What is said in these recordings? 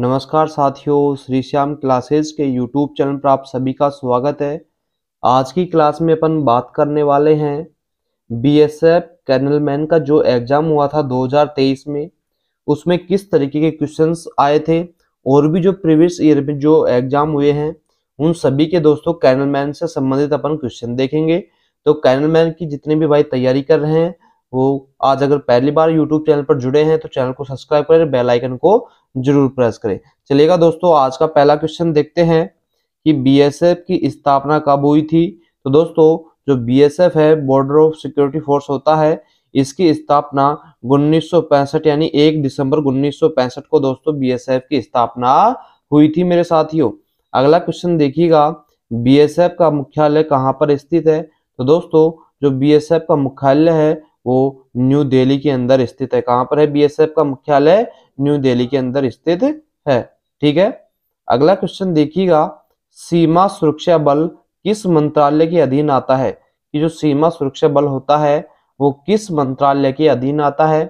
नमस्कार साथियों श्री श्याम क्लासेस के यूट्यूब चैनल पर आप सभी का स्वागत है आज की क्लास में अपन बात करने वाले हैं बीएसएफ कर्नल मैन का जो एग्ज़ाम हुआ था 2023 में उसमें किस तरीके के क्वेश्चंस आए थे और भी जो प्रीवियस ईयर में जो एग्ज़ाम हुए हैं उन सभी के दोस्तों कैनलमैन मैन से संबंधित अपन क्वेश्चन देखेंगे तो कैनलमैन मैन की जितने भी भाई तैयारी कर रहे हैं वो आज अगर पहली बार यूट्यूब चैनल पर जुड़े हैं तो चैनल को सब्सक्राइब करें बेल आइकन को जरूर प्रेस करें चलेगा दोस्तों आज का पहला क्वेश्चन देखते हैं कि बीएसएफ की स्थापना कब हुई थी तो दोस्तों जो बीएसएफ है बॉर्डर ऑफ सिक्योरिटी फोर्स होता है इसकी स्थापना उन्नीस यानी 1 दिसंबर उन्नीस को दोस्तों बी की स्थापना हुई थी मेरे साथियों अगला क्वेश्चन देखिएगा बी का मुख्यालय कहाँ पर स्थित है तो दोस्तों जो बी का मुख्यालय है वो न्यू दिल्ली के अंदर स्थित है कहाँ पर है बीएसएफ का मुख्यालय न्यू दिल्ली के अंदर स्थित है ठीक है अगला क्वेश्चन देखिएगा सीमा सुरक्षा बल किस मंत्रालय के अधीन आता है कि जो सीमा सुरक्षा बल होता है वो किस मंत्रालय के अधीन आता है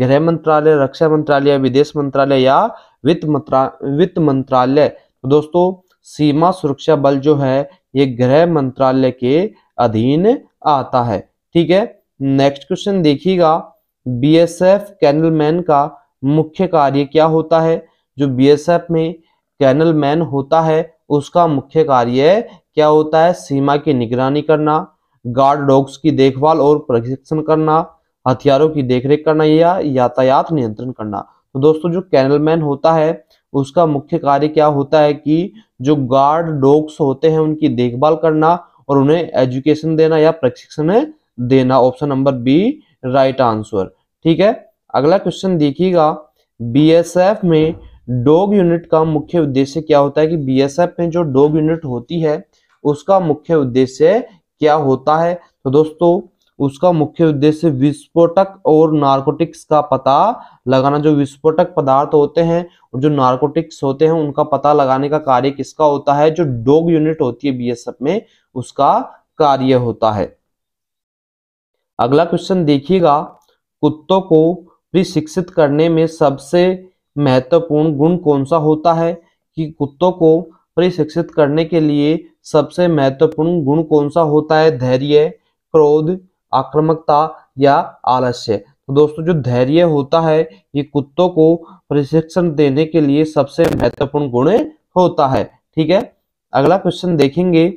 गृह मंत्रालय रक्षा मंत्रालय विदेश मंत्रालय या वित्त मंत्रालय वित्त मंत्रालय तो दोस्तों सीमा सुरक्षा बल जो है ये गृह मंत्रालय के अधीन आता है ठीक है नेक्स्ट क्वेश्चन देखिएगा बीएसएफ कैनलमैन का मुख्य कार्य क्या होता है जो बीएसएफ में कैनलमैन होता है उसका मुख्य कार्य क्या होता है सीमा की निगरानी करना गार्ड डॉग्स की देखभाल और प्रशिक्षण करना हथियारों की देखरेख करना या यातायात नियंत्रण करना तो दोस्तों जो कैनलमैन होता है उसका मुख्य कार्य क्या होता है कि जो गार्ड डॉग्स होते हैं उनकी देखभाल करना और उन्हें एजुकेशन देना या प्रशिक्षण देना option number B right answer ठीक है अगला क्वेश्चन देखिएगा बीएसएफ में डॉग यूनिट का मुख्य उद्देश्य क्या होता है कि बीएसएफ में जो डॉग यूनिट होती है उसका मुख्य उद्देश्य क्या होता है तो दोस्तों उसका मुख्य उद्देश्य विस्फोटक और नार्कोटिक्स का पता लगाना जो विस्फोटक पदार्थ होते हैं और जो नार्कोटिक्स होते हैं उनका पता लगाने का कार्य किसका होता है जो डॉग यूनिट होती है बीएसएफ में उसका कार्य होता है अगला क्वेश्चन देखिएगा कुत्तों को प्रशिक्षित करने में सबसे महत्वपूर्ण गुण कौन सा होता है कि कुत्तों को प्रशिक्षित करने के लिए सबसे महत्वपूर्ण गुण कौन सा होता है धैर्य क्रोध आक्रामकता या आलस्य तो दोस्तों जो धैर्य होता है ये कुत्तों को प्रशिक्षण देने के लिए सबसे महत्वपूर्ण गुण होता है ठीक है अगला क्वेश्चन देखेंगे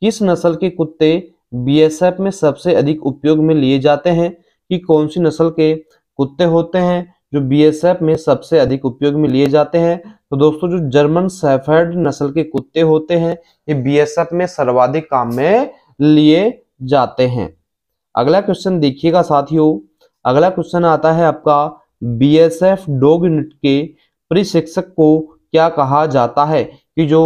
किस नस्ल के कुत्ते बीएसएफ में सबसे अधिक उपयोग में लिए जाते हैं कि कौन सी नस्ल के कुत्ते होते हैं जो बीएसएफ में सबसे अधिक उपयोग में लिए जाते हैं तो दोस्तों जो जर्मन सेफर्ड नस्ल के कुत्ते होते हैं ये बीएसएफ में सर्वाधिक काम में लिए जाते हैं अगला क्वेश्चन देखिएगा साथियों अगला क्वेश्चन आता है आपका बीएसएफ डॉग यूनिट के प्रशिक्षक को क्या कहा जाता है कि जो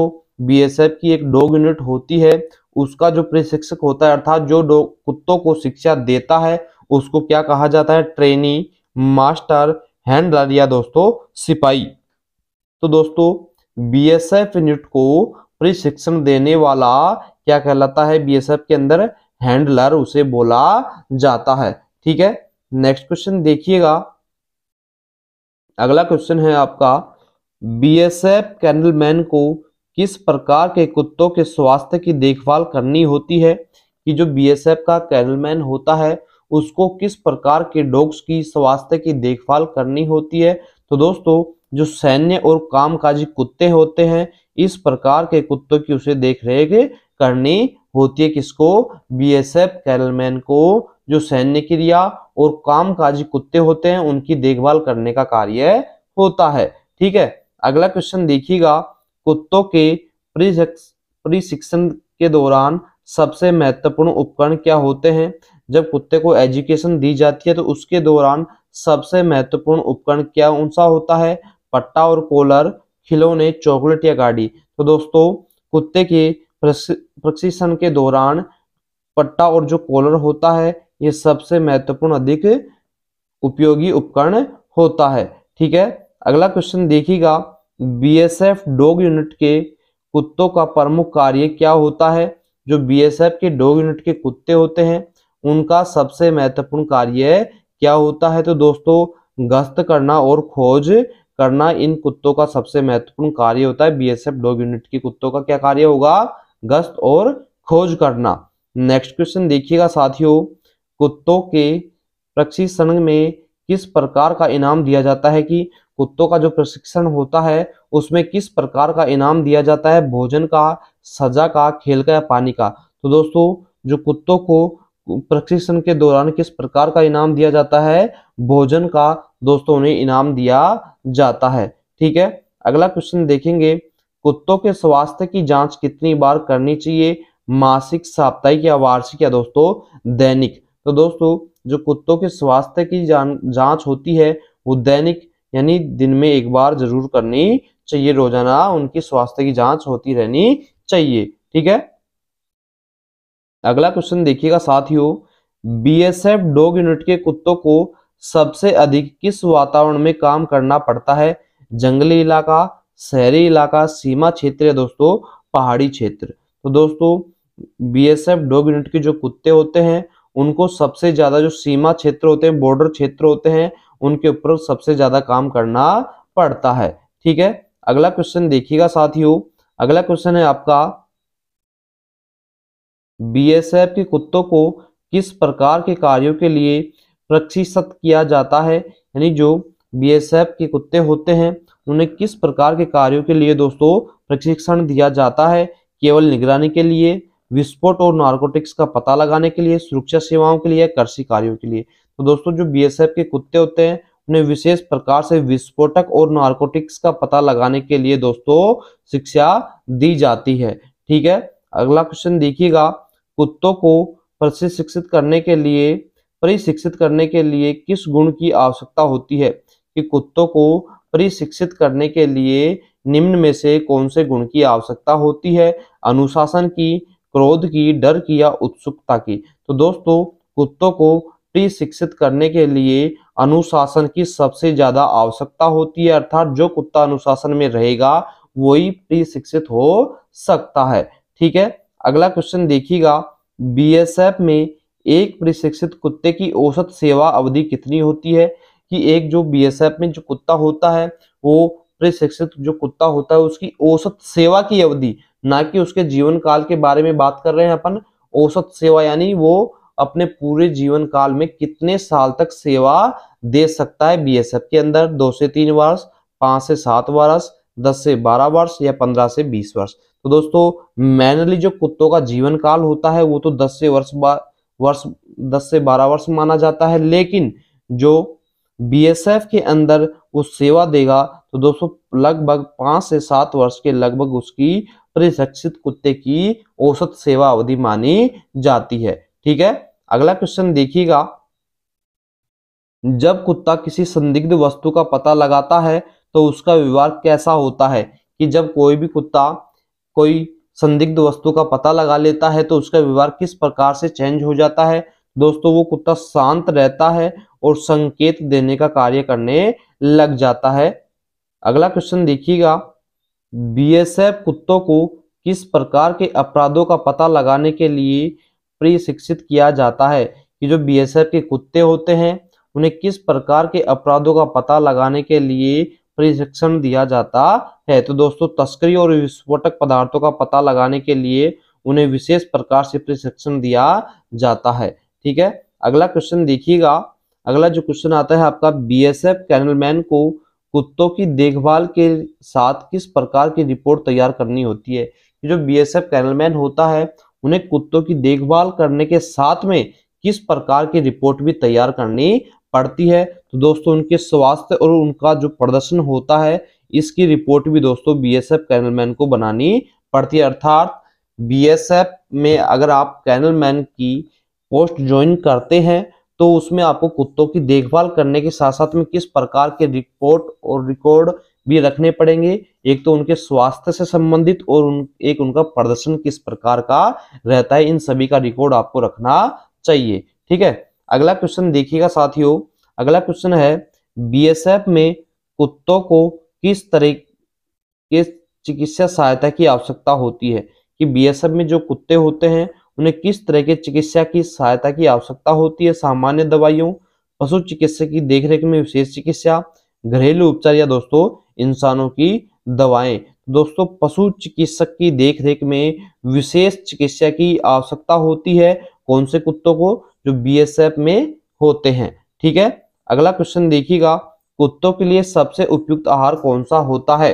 बीएसएफ की एक डॉग यूनिट होती है उसका जो प्रशिक्षक होता है अर्थात जो कुत्तों को शिक्षा देता है उसको क्या कहा जाता है ट्रेनी मास्टर हैंडलर या दोस्तों सिपाही तो दोस्तों बीएसएफ यूनिट को प्रशिक्षण देने वाला क्या कहलाता है बीएसएफ के अंदर हैंडलर उसे बोला जाता है ठीक है नेक्स्ट क्वेश्चन देखिएगा अगला क्वेश्चन है आपका बीएसएफ कैंडलमैन को किस प्रकार के कुत्तों के स्वास्थ्य की देखभाल करनी होती है कि जो बीएसएफ का कैरलमैन होता है उसको किस प्रकार के डॉग्स की स्वास्थ्य की देखभाल करनी होती है तो दोस्तों जो सैन्य और कामकाजी कुत्ते होते हैं इस प्रकार के कुत्तों की उसे देख रेख करनी होती है किसको बीएसएफ कैरलमैन को जो सैन्य क्रिया और कामकाजी कुत्ते होते हैं उनकी देखभाल करने का कार्य होता है ठीक है अगला क्वेश्चन देखिएगा कुत्तों के प्रशिक्षण के दौरान सबसे महत्वपूर्ण उपकरण क्या होते हैं जब कुत्ते को एजुकेशन दी जाती है तो उसके दौरान सबसे महत्वपूर्ण उपकरण क्या कौन सा होता है पट्टा और कोलर खिलौने चॉकलेट या गाड़ी तो दोस्तों कुत्ते के प्रशिक्षण के दौरान पट्टा और जो कोलर होता है ये सबसे महत्वपूर्ण अधिक उपयोगी उपकरण होता है ठीक है अगला क्वेश्चन देखिएगा बीएसएफ डॉग यूनिट के कुत्तों का प्रमुख कार्य क्या होता है जो बीएसएफ के डॉग यूनिट के कुत्ते होते हैं उनका सबसे महत्वपूर्ण कार्य क्या होता है तो दोस्तों गश्त करना और खोज करना इन कुत्तों का सबसे महत्वपूर्ण कार्य होता है बीएसएफ डॉग यूनिट के कुत्तों का क्या कार्य होगा गश्त और खोज करना नेक्स्ट क्वेश्चन देखिएगा साथियों कुत्तों के प्रशिक्षण में किस प्रकार का इनाम दिया जाता है कि कुत्तों का जो प्रशिक्षण होता है उसमें किस प्रकार का इनाम दिया जाता है भोजन का सजा का खेल का या पानी का तो दोस्तों जो कुत्तों को प्रशिक्षण के दौरान किस प्रकार का इनाम दिया जाता है भोजन का दोस्तों उन्हें इनाम दिया जाता है ठीक है अगला क्वेश्चन देखेंगे कुत्तों के स्वास्थ्य की जांच कितनी बार करनी चाहिए मासिक साप्ताहिक या वार्षिक या दोस्तों दैनिक तो दोस्तों जो कुत्तों के स्वास्थ्य की जान जांच होती है वो दैनिक यानी दिन में एक बार जरूर करनी चाहिए रोजाना उनकी स्वास्थ्य की जांच होती रहनी चाहिए ठीक है अगला क्वेश्चन देखिएगा साथियों बीएसएफ डॉग यूनिट के कुत्तों को सबसे अधिक किस वातावरण में काम करना पड़ता है जंगली इलाका शहरी इलाका सीमा क्षेत्र या दोस्तों पहाड़ी क्षेत्र तो दोस्तों बीएसएफ डॉग यूनिट के जो कुत्ते होते हैं उनको सबसे ज्यादा जो सीमा क्षेत्र होते हैं बॉर्डर क्षेत्र होते हैं उनके ऊपर सबसे ज्यादा काम करना पड़ता है ठीक है अगला क्वेश्चन देखिएगा साथियों अगला क्वेश्चन है आपका बीएसएफ के कुत्तों को किस प्रकार के कार्यों के लिए प्रशिक्षित किया जाता है यानी जो बीएसएफ के कुत्ते होते हैं उन्हें किस प्रकार के कार्यों के लिए दोस्तों प्रशिक्षण दिया जाता है केवल निगरानी के लिए विस्फोट और नार्कोटिक्स का पता लगाने के लिए सुरक्षा सेवाओं के लिए कृषि कार्यों के लिए तो दोस्तों जो बीएसएफ के कुत्ते होते हैं उन्हें विशेष प्रकार से विस्फोटक और नार्कोटिक्स का पता लगाने के लिए दोस्तों शिक्षा दी जाती है ठीक है अगला क्वेश्चन देखिएगा कुत्तों को प्रशिक्षित करने के लिए प्रशिक्षित करने के लिए किस गुण की आवश्यकता होती है कि कुत्तों को प्रशिक्षित करने के लिए निम्न में से कौन से गुण की आवश्यकता होती है अनुशासन की क्रोध की डर की या उत्सुकता की तो दोस्तों कुत्तों को प्रशिक्षित शिक्षित करने के लिए अनुशासन की सबसे ज्यादा आवश्यकता होती है अर्थात जो कुत्ता अनुशासन में रहेगा वही प्री शिक्षित हो सकता है ठीक है अगला क्वेश्चन देखिएगा बीएसएफ में एक प्रशिक्षित कुत्ते की औसत सेवा अवधि कितनी होती है कि एक जो बीएसएफ में जो कुत्ता होता है वो प्रशिक्षित जो कुत्ता होता है उसकी औसत सेवा की अवधि ना कि उसके जीवन काल के बारे में बात कर रहे हैं अपन औसत सेवा यानी वो अपने पूरे जीवन काल में कितने साल तक सेवा दे सकता है बीएसएफ के अंदर दो से तीन वर्ष पांच से सात वर्ष दस से बारह वर्ष या पंद्रह से बीस वर्ष तो दोस्तों मैनली जो कुत्तों का जीवन काल होता है वो तो दस से वर्ष वर्ष दस से बारह वर्ष माना जाता है लेकिन जो बीएसएफ के अंदर वो सेवा देगा तो दोस्तों लगभग पांच से सात वर्ष के लगभग उसकी प्रशिक्षित कुत्ते की औसत सेवा अवधि मानी जाती है ठीक है अगला क्वेश्चन देखिएगा जब कुत्ता किसी संदिग्ध वस्तु का पता लगाता है तो उसका व्यवहार कैसा होता है कि जब कोई भी कुत्ता कोई संदिग्ध वस्तु का पता लगा लेता है तो उसका व्यवहार किस प्रकार से चेंज हो जाता है दोस्तों वो कुत्ता शांत रहता है और संकेत देने का कार्य करने लग जाता है अगला क्वेश्चन देखिएगा बीएसएफ कुत्तों को किस प्रकार के अपराधों का पता लगाने के लिए प्रशिक्षित किया जाता है कि जो बीएसएफ के कुत्ते होते हैं उन्हें किस प्रकार के अपराधों का पता लगाने के लिए प्रशिक्षण दिया जाता है तो दोस्तों तस्करी और विस्फोटक पदार्थों का पता लगाने के लिए उन्हें विशेष प्रकार से प्रशिक्षण दिया जाता है ठीक है अगला क्वेश्चन देखिएगा अगला जो क्वेश्चन आता है आपका बीएसएफ कैनलमैन को कुत्तों की देखभाल के साथ किस प्रकार की रिपोर्ट तैयार करनी होती है जो बीएसएफ कैनलमैन होता है उन्हें कुत्तों की देखभाल करने के साथ में किस प्रकार की रिपोर्ट भी तैयार करनी पड़ती है तो दोस्तों उनके स्वास्थ्य और उनका जो प्रदर्शन होता है इसकी रिपोर्ट भी दोस्तों बीएसएफ कैनलमैन को बनानी पड़ती है अर्थात बीएसएफ में अगर आप कैनलमैन की पोस्ट ज्वाइन करते हैं तो उसमें आपको कुत्तों की देखभाल करने के साथ साथ में किस प्रकार के रिपोर्ट और रिकॉर्ड भी रखने पड़ेंगे एक तो उनके स्वास्थ्य से संबंधित और उन, एक उनका प्रदर्शन किस प्रकार का रहता है इन सभी का रिकॉर्ड आपको रखना चाहिए ठीक है अगला क्वेश्चन देखिएगा साथियों अगला क्वेश्चन है बीएसएफ में कुत्तों को किस तरह के चिकित्सा सहायता की आवश्यकता होती है कि बीएसएफ में जो कुत्ते होते हैं उन्हें किस तरह के चिकित्सा की सहायता की आवश्यकता होती है सामान्य दवाइयों पशु चिकित्सक की देखरेख में विशेष चिकित्सा घरेलू उपचार या दोस्तों इंसानों की दवाएं तो दोस्तों पशु चिकित्सक की देखरेख में विशेष चिकित्सा की आवश्यकता होती है कौन से कुत्तों को जो बीएसएफ में होते हैं ठीक है अगला क्वेश्चन देखिएगा कुत्तों के लिए सबसे उपयुक्त आहार कौन सा होता है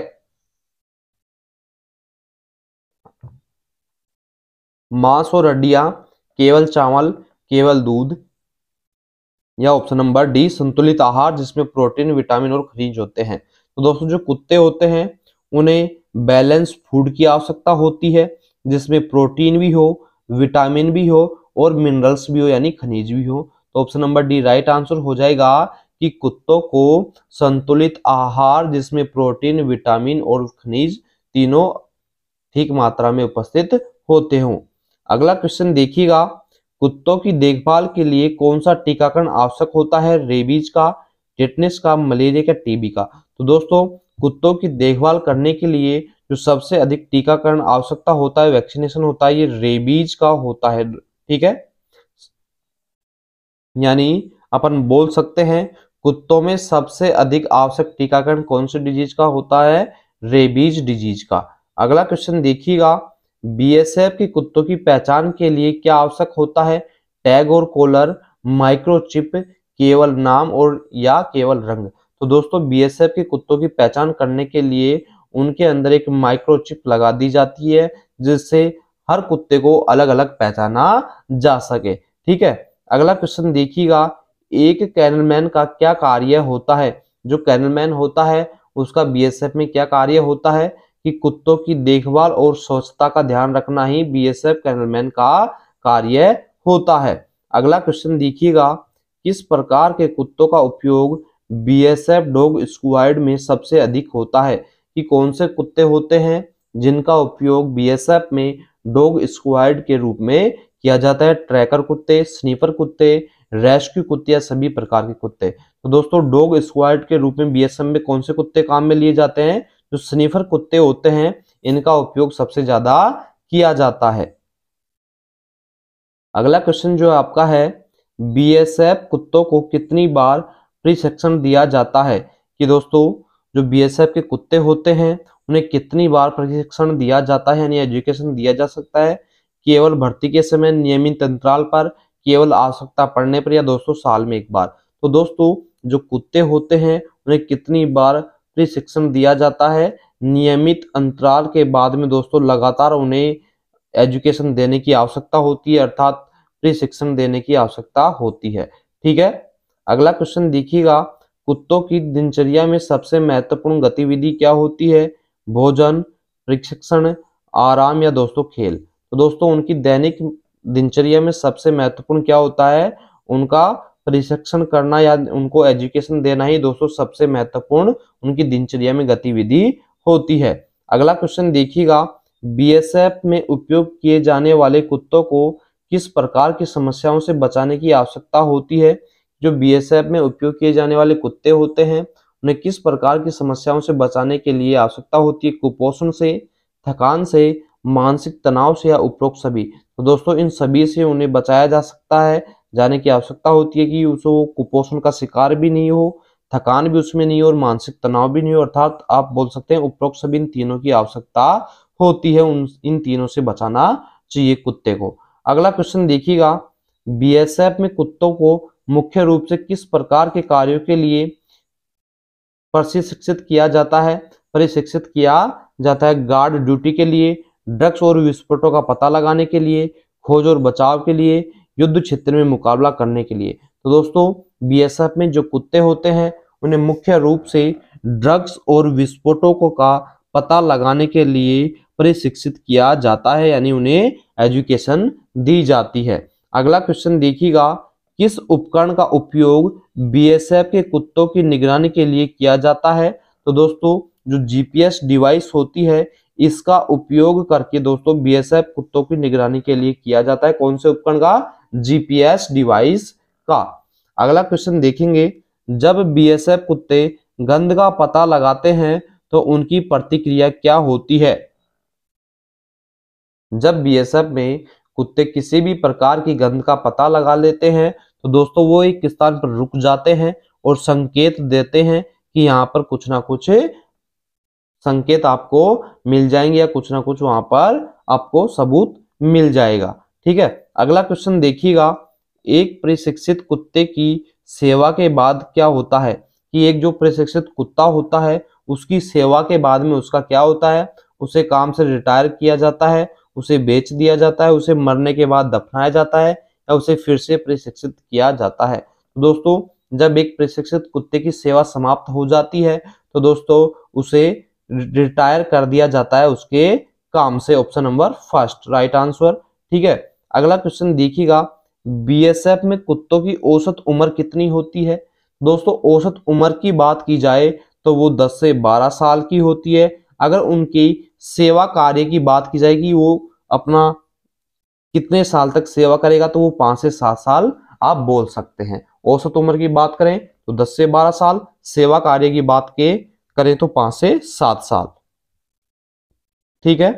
मांस और हड्डियां केवल चावल केवल दूध या ऑप्शन नंबर डी संतुलित आहार जिसमें प्रोटीन विटामिन और खनिज होते हैं तो दोस्तों जो कुत्ते होते हैं उन्हें बैलेंस फूड की आवश्यकता होती है जिसमें प्रोटीन भी हो विटामिन भी हो और मिनरल्स भी हो यानी खनिज भी हो तो option number D right answer हो जाएगा कि कुत्तों को संतुलित आहार जिसमें प्रोटीन विटामिन और खनिज तीनों ठीक मात्रा में उपस्थित होते हों अगला क्वेश्चन देखिएगा कुत्तों की देखभाल के लिए कौन सा टीकाकरण आवश्यक होता है रेबीज का टिटनेस का मलेरिया का टीबी का तो दोस्तों कुत्तों की देखभाल करने के लिए जो सबसे अधिक टीकाकरण आवश्यकता होता है वैक्सीनेशन होता है ये रेबीज का होता है ठीक है यानी अपन बोल सकते हैं कुत्तों में सबसे अधिक आवश्यक टीकाकरण कौन से डिजीज का होता है रेबीज डिजीज का अगला क्वेश्चन देखिएगा बीएसएफ के कुत्तों की पहचान के लिए क्या आवश्यक होता है टैग और कॉलर माइक्रोचिप केवल नाम और या केवल रंग तो दोस्तों बीएसएफ के कुत्तों की पहचान करने के लिए उनके अंदर एक माइक्रोचिप लगा दी जाती है जिससे हर कुत्ते को अलग अलग पहचाना जा सके ठीक है अगला क्वेश्चन देखिएगा एक कैनलमैन का क्या कार्य होता है जो कैनलमैन होता है उसका बीएसएफ में क्या कार्य होता है कि कुत्तों की देखभाल और स्वच्छता का ध्यान रखना ही बीएसएफ कैनलमैन का कार्य होता है अगला क्वेश्चन देखिएगा किस प्रकार के कुत्तों का उपयोग बीएसएफ डॉग स्क्वाड में सबसे अधिक होता है कि कौन से कुत्ते होते हैं जिनका उपयोग बीएसएफ में डॉग स्क्वाड के रूप में किया जाता है ट्रैकर कुत्ते स्नीपर कुत्ते रेस्क्यू कुत्ते या सभी प्रकार के कुत्ते तो दोस्तों डॉग स्क्वाड के रूप में बीएसएफ में कौन से कुत्ते काम में लिए जाते हैं जो स्नीफर कुत्ते होते हैं इनका उपयोग सबसे ज्यादा किया जाता है अगला क्वेश्चन जो आपका है बीएसएफ कुत्तों को कितनी बार प्रशिक्षण दिया जाता है कि दोस्तों जो बीएसएफ के कुत्ते होते हैं उन्हें कितनी बार प्रशिक्षण दिया जाता है यानी एजुकेशन दिया जा सकता है केवल भर्ती के समय नियमित अंतराल पर केवल आवश्यकता पड़ने पर या दोस्तों साल में एक बार तो दोस्तों जो कुत्ते होते हैं उन्हें कितनी बार प्रशिक्षण दिया जाता है नियमित अंतराल के बाद में दोस्तों लगातार उन्हें एजुकेशन देने की आवश्यकता होती है अर्थात प्रशिक्षण देने की आवश्यकता होती है ठीक है अगला क्वेश्चन देखिएगा कुत्तों की दिनचर्या में सबसे महत्वपूर्ण गतिविधि क्या होती है भोजन प्रशिक्षण आराम या दोस्तों खेल तो दोस्तों उनकी दैनिक दिनचर्या में सबसे महत्वपूर्ण क्या होता है उनका प्रशिक्षण करना या उनको एजुकेशन देना ही दोस्तों सबसे महत्वपूर्ण उनकी दिनचर्या में गतिविधि होती है अगला क्वेश्चन देखिएगा बीएसएफ में उपयोग किए जाने वाले कुत्तों को किस प्रकार की समस्याओं से बचाने की आवश्यकता होती है जो बीएसएफ में उपयोग किए जाने वाले कुत्ते होते हैं उन्हें किस प्रकार की समस्याओं से बचाने के लिए आवश्यकता होती है कुपोषण से थकान से मानसिक तनाव से या उपरोक्त सभी तो दोस्तों इन सभी से उन्हें बचाया जा सकता है जाने की आवश्यकता होती है कि उसको कुपोषण का शिकार भी नहीं हो थकान भी उसमें नहीं हो और मानसिक तनाव भी नहीं हो अर्थात आप बोल सकते हैं उपरोक्त सभी इन तीनों की आवश्यकता होती है उन इन तीनों से बचाना चाहिए कुत्ते को अगला क्वेश्चन देखिएगा बीएसएफ में कुत्तों को मुख्य रूप से किस प्रकार के कार्यों के लिए प्रशिक्षित किया जाता है प्रशिक्षित किया जाता है गार्ड ड्यूटी के लिए ड्रग्स और विस्फोटों का पता लगाने के लिए खोज और बचाव के लिए युद्ध क्षेत्र में मुकाबला करने के लिए तो दोस्तों बीएसएफ में जो कुत्ते होते हैं उन्हें मुख्य रूप से ड्रग्स और विस्फोटों का पता लगाने के लिए प्रशिक्षित किया जाता है यानी उन्हें एजुकेशन दी जाती है अगला क्वेश्चन देखिएगा किस उपकरण का उपयोग बीएसएफ के कुत्तों की निगरानी के लिए किया जाता है तो दोस्तों जो जीपीएस डिवाइस होती है इसका उपयोग करके दोस्तों बीएसएफ कुत्तों की निगरानी के लिए किया जाता है कौन से उपकरण का जीपीएस डिवाइस का अगला क्वेश्चन देखेंगे जब बीएसएफ कुत्ते गंध का पता लगाते हैं तो उनकी प्रतिक्रिया क्या होती है जब बीएसएफ में कुत्ते किसी भी प्रकार की गंध का पता लगा लेते हैं तो दोस्तों वो एक स्थान पर रुक जाते हैं और संकेत देते हैं कि यहाँ पर कुछ ना कुछ संकेत आपको मिल जाएंगे या कुछ ना कुछ वहां पर आपको सबूत मिल जाएगा ठीक है अगला क्वेश्चन देखिएगा एक प्रशिक्षित कुत्ते की सेवा के बाद क्या होता है कि एक जो प्रशिक्षित कुत्ता होता है उसकी सेवा के बाद में उसका क्या होता है उसे काम से रिटायर किया जाता है उसे बेच दिया जाता है उसे मरने के बाद दफनाया जाता है या उसे फिर से प्रशिक्षित किया जाता है तो दोस्तों जब एक प्रशिक्षित कुत्ते की सेवा समाप्त हो जाती है तो दोस्तों उसे रिटायर कर दिया जाता है उसके काम से option number first right answer ठीक है अगला क्वेश्चन देखिएगा बीएसएफ में कुत्तों की औसत उम्र कितनी होती है दोस्तों औसत उम्र की बात की जाए तो वो 10 से 12 साल की होती है अगर उनकी सेवा कार्य की बात की जाएगी वो अपना कितने साल तक सेवा करेगा तो वो पांच से सात साल आप बोल सकते हैं औसत उम्र की बात करें तो 10 से 12 साल सेवा कार्य की बात के करें तो पांच से सात साल ठीक है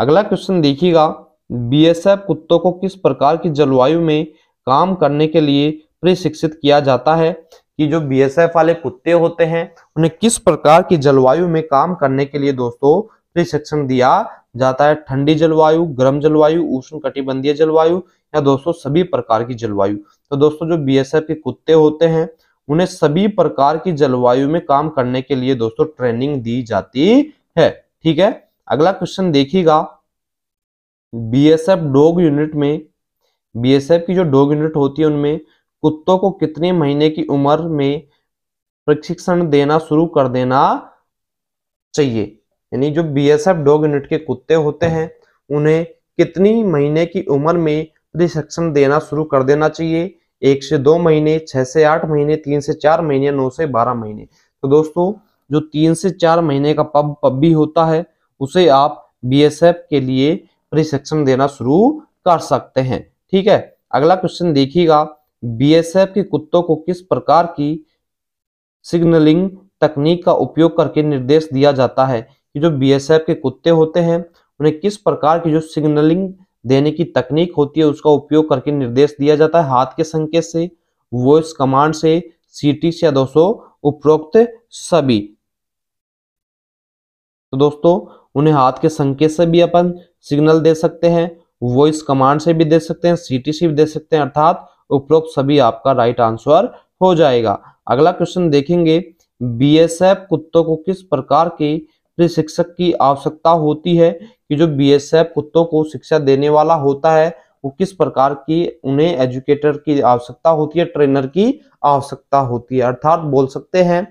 अगला क्वेश्चन देखिएगा बीएसएफ कुत्तों को किस प्रकार की जलवायु में काम करने के लिए प्रशिक्षित किया जाता है कि जो बीएसएफ वाले कुत्ते होते हैं उन्हें किस प्रकार की जलवायु में काम करने के लिए दोस्तों प्रशिक्षण दिया जाता है ठंडी जलवायु गर्म जलवायु उष्ण कटिबंधीय जलवायु या दोस्तों सभी प्रकार की जलवायु तो दोस्तों जो बीएसएफ के कुत्ते होते हैं उन्हें सभी प्रकार की जलवायु में काम करने के लिए दोस्तों ट्रेनिंग दी जाती है ठीक है अगला क्वेश्चन देखिएगा बीएसएफ डॉग यूनिट में बीएसएफ की जो डॉग यूनिट होती है उनमें कुत्तों को कितने महीने की उम्र में प्रशिक्षण देना शुरू कर देना चाहिए यानी जो बीएसएफ डॉग यूनिट के कुत्ते होते हैं उन्हें कितनी महीने की उम्र में प्रशिक्षण देना शुरू कर देना चाहिए एक से दो महीने छह से आठ महीने तीन से चार महीने नौ से बारह महीने तो दोस्तों जो तीन से चार महीने का पब पब्बी होता है उसे आप बीएसएफ के लिए रिसेक्शन देना शुरू कर सकते हैं ठीक है अगला क्वेश्चन देखिएगा बीएसएफ के कुत्तों को किस प्रकार की सिग्नलिंग तकनीक का उपयोग करके निर्देश दिया जाता है कि जो बीएसएफ के कुत्ते होते हैं उन्हें किस प्रकार की जो सिग्नलिंग देने की तकनीक होती है उसका उपयोग करके निर्देश दिया जाता है हाथ के संकेत से वॉइस कमांड से सीटी से या दोस्तों उपरोक्त सभी तो दोस्तों उन्हें हाथ के संकेत से भी अपन सिग्नल दे सकते हैं वॉइस कमांड से भी दे सकते हैं सीटी से भी दे सकते हैं अर्थात उपरोक्त सभी आपका राइट आंसर हो जाएगा अगला क्वेश्चन देखेंगे बीएसएफ कुत्तों को किस प्रकार के प्रशिक्षक की आवश्यकता होती है कि जो बीएसएफ कुत्तों को शिक्षा देने वाला होता है वो किस प्रकार की उन्हें एजुकेटर की आवश्यकता होती है ट्रेनर की आवश्यकता होती है अर्थात बोल सकते हैं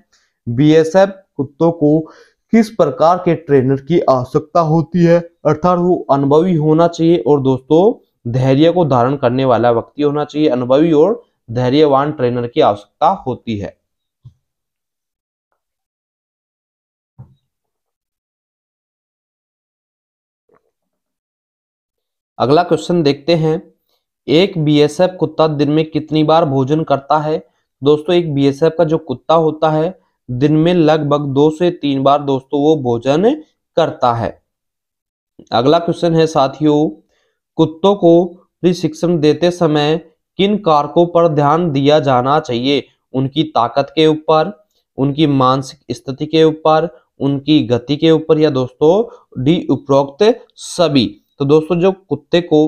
बीएसएफ कुत्तों को किस प्रकार के ट्रेनर की आवश्यकता होती है अर्थात वो अनुभवी होना चाहिए और दोस्तों धैर्य को धारण करने वाला व्यक्ति होना चाहिए अनुभवी और धैर्यवान ट्रेनर की आवश्यकता होती है अगला क्वेश्चन देखते हैं एक बीएसएफ कुत्ता दिन में कितनी बार भोजन करता है दोस्तों एक बीएसएफ का जो कुत्ता होता है दिन में लगभग दो से तीन बार दोस्तों वो भोजन करता है अगला क्वेश्चन है साथियों कुत्तों को प्रशिक्षण देते समय किन कारकों पर ध्यान दिया जाना चाहिए उनकी ताकत के ऊपर उनकी मानसिक स्थिति के ऊपर उनकी गति के ऊपर या दोस्तों डी उपरोक्त सभी तो दोस्तों जो कुत्ते को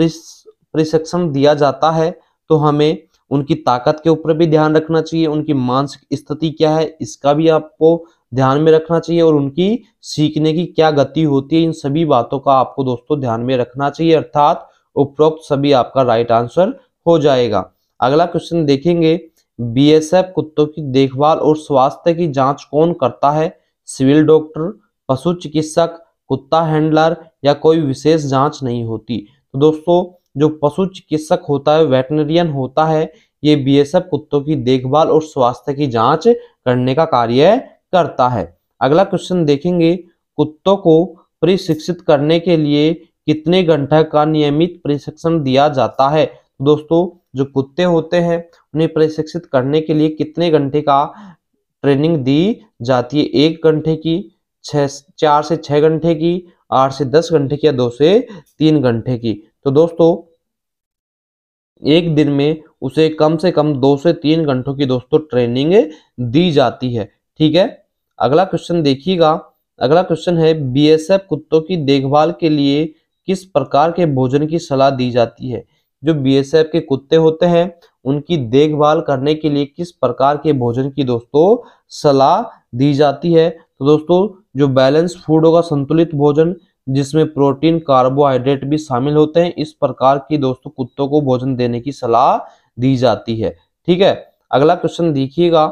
प्रशिक्षण दिया जाता है तो हमें उनकी ताकत के ऊपर भी ध्यान रखना चाहिए उनकी मानसिक स्थिति क्या है इसका भी आपको ध्यान में रखना चाहिए और उनकी सीखने की क्या गति होती है इन सभी बातों का आपको दोस्तों ध्यान में रखना चाहिए अर्थात उपरोक्त सभी आपका राइट आंसर हो जाएगा अगला क्वेश्चन देखेंगे बीएसएफ कुत्तों की देखभाल और स्वास्थ्य की जांच कौन करता है सिविल डॉक्टर पशु चिकित्सक कुत्ता हैंडलर या कोई विशेष जांच नहीं होती तो दोस्तों जो पशु चिकित्सक होता है वेटनरियन होता है ये बीएसएफ कुत्तों की देखभाल और स्वास्थ्य की जांच करने का कार्य करता है अगला क्वेश्चन देखेंगे कुत्तों को प्रशिक्षित करने के लिए कितने घंटे का नियमित प्रशिक्षण दिया जाता है दोस्तों जो कुत्ते होते हैं उन्हें प्रशिक्षित करने के लिए कितने घंटे का ट्रेनिंग दी जाती है एक घंटे की छ चार से छः घंटे की आठ से दस घंटे की या दो से तीन घंटे की तो दोस्तों एक दिन में उसे कम से कम दो से तीन घंटों की दोस्तों ट्रेनिंग दी जाती है ठीक है अगला क्वेश्चन देखिएगा अगला क्वेश्चन है बीएसएफ कुत्तों की देखभाल के लिए किस प्रकार के भोजन की सलाह दी जाती है जो बीएसएफ के कुत्ते होते हैं उनकी देखभाल करने के लिए किस प्रकार के भोजन की दोस्तों सलाह दी जाती है तो दोस्तों जो बैलेंस फूड होगा संतुलित भोजन जिसमें प्रोटीन कार्बोहाइड्रेट भी शामिल होते हैं इस प्रकार की दोस्तों कुत्तों को भोजन देने की सलाह दी जाती है ठीक है अगला क्वेश्चन देखिएगा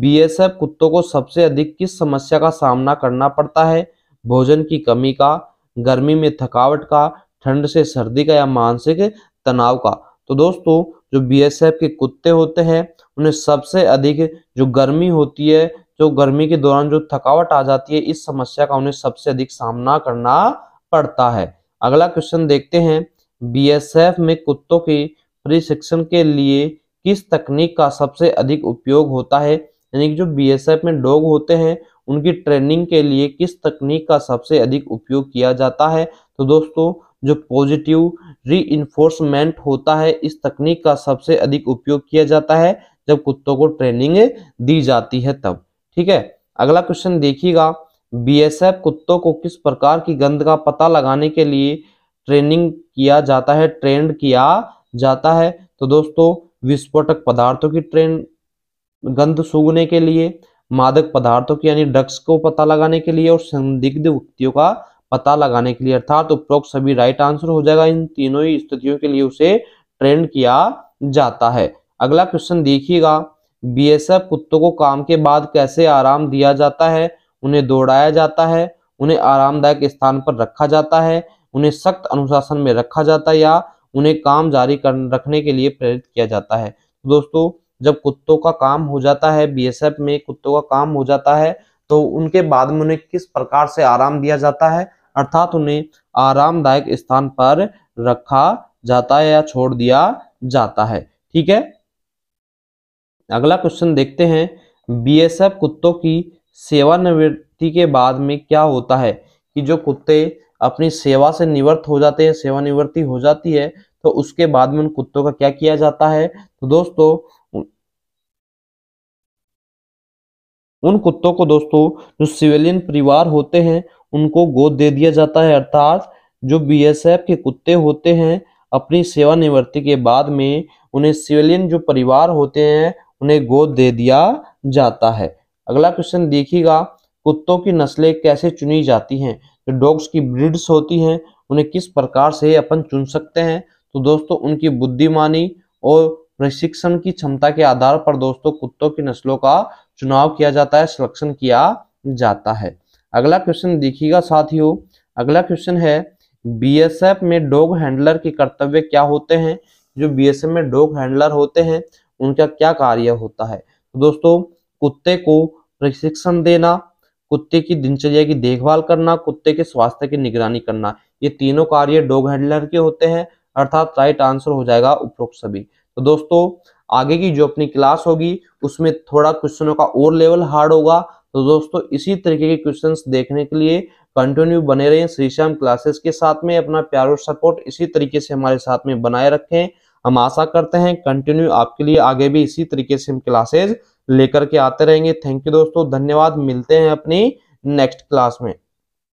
बीएसएफ कुत्तों को सबसे अधिक किस समस्या का सामना करना पड़ता है भोजन की कमी का गर्मी में थकावट का ठंड से सर्दी का या मानसिक तनाव का तो दोस्तों जो बीएसएफ के कुत्ते होते हैं उन्हें सबसे अधिक जो गर्मी होती है जो गर्मी के दौरान जो थकावट आ जाती है इस समस्या का उन्हें सबसे अधिक सामना करना पड़ता है अगला क्वेश्चन देखते हैं बीएसएफ में कुत्तों के प्रशिक्षण के लिए किस तकनीक का सबसे अधिक उपयोग होता है यानी कि जो बीएसएफ में डॉग होते हैं उनकी ट्रेनिंग के लिए किस तकनीक का सबसे अधिक उपयोग किया जाता है तो दोस्तों जो पॉजिटिव री होता है इस तकनीक का सबसे अधिक उपयोग किया जाता है जब कुत्तों को ट्रेनिंग दी जाती है तब ठीक है अगला क्वेश्चन देखिएगा बीएसएफ कुत्तों को किस प्रकार की गंध का पता लगाने के लिए ट्रेनिंग किया जाता है ट्रेंड किया जाता है तो दोस्तों विस्फोटक पदार्थों की ट्रेन गंध सूंघने के लिए मादक पदार्थों की यानी ड्रग्स को पता लगाने के लिए और संदिग्ध व्यक्तियों का पता लगाने के लिए अर्थात तो उपरोक्त सभी राइट आंसर हो जाएगा इन तीनों ही स्थितियों के लिए उसे ट्रेंड किया जाता है अगला क्वेश्चन देखिएगा बीएसएफ कुत्तों को काम के बाद कैसे आराम दिया जाता है उन्हें दौड़ाया जाता है उन्हें आरामदायक स्थान पर रखा जाता है उन्हें सख्त अनुशासन में रखा जाता है या उन्हें काम जारी कर रखने के लिए प्रेरित किया जाता है तो दोस्तों जब कुत्तों का काम हो जाता है बीएसएफ में कुत्तों का काम हो जाता है तो उनके बाद में उन्हें किस प्रकार से आराम दिया जाता है अर्थात उन्हें आरामदायक स्थान पर रखा जाता है या छोड़ दिया जाता है ठीक है अगला क्वेश्चन देखते हैं बीएसएफ कुत्तों की सेवानिवृत्ति के बाद में क्या होता है कि जो कुत्ते अपनी सेवा से निवृत्त हो जाते हैं सेवानिवृत्ति हो जाती है तो उसके बाद में उन कुत्तों का क्या किया जाता है तो दोस्तों उन कुत्तों को दोस्तों जो सिविलियन परिवार होते हैं उनको गोद दे दिया जाता है अर्थात जो बीएसएफ के कुत्ते होते हैं अपनी सेवानिवृत्ति के बाद में उन्हें सिविलियन जो परिवार होते हैं उन्हें गोद दे दिया जाता है अगला क्वेश्चन देखिएगा कुत्तों की नस्लें कैसे चुनी जाती हैं जो डॉग्स की ब्रिड्स होती हैं उन्हें किस प्रकार से अपन चुन सकते हैं तो दोस्तों उनकी बुद्धिमानी और प्रशिक्षण की क्षमता के आधार पर दोस्तों कुत्तों की नस्लों का चुनाव किया जाता है सिलेक्शन किया जाता है अगला क्वेश्चन देखिएगा साथियों अगला क्वेश्चन है बीएसएफ में डॉग हैंडलर के कर्तव्य क्या होते हैं जो बीएसएफ में डॉग हैंडलर होते हैं उनका क्या कार्य होता है तो दोस्तों कुत्ते को प्रशिक्षण देना कुत्ते की दिनचर्या की देखभाल करना कुत्ते के स्वास्थ्य की निगरानी करना ये तीनों कार्य डॉग हैंडलर के होते हैं अर्थात राइट आंसर हो जाएगा उपरोक्त सभी तो दोस्तों आगे की जो अपनी क्लास होगी उसमें थोड़ा क्वेश्चनों का और लेवल हार्ड होगा तो दोस्तों इसी तरीके के क्वेश्चंस देखने के लिए कंटिन्यू बने रहें श्री श्याम क्लासेस के साथ में अपना प्यार और सपोर्ट इसी तरीके से हमारे साथ में बनाए रखें हम आशा करते हैं कंटिन्यू आपके लिए आगे भी इसी तरीके से हम क्लासेज लेकर के आते रहेंगे थैंक यू दोस्तों धन्यवाद मिलते हैं अपनी नेक्स्ट क्लास में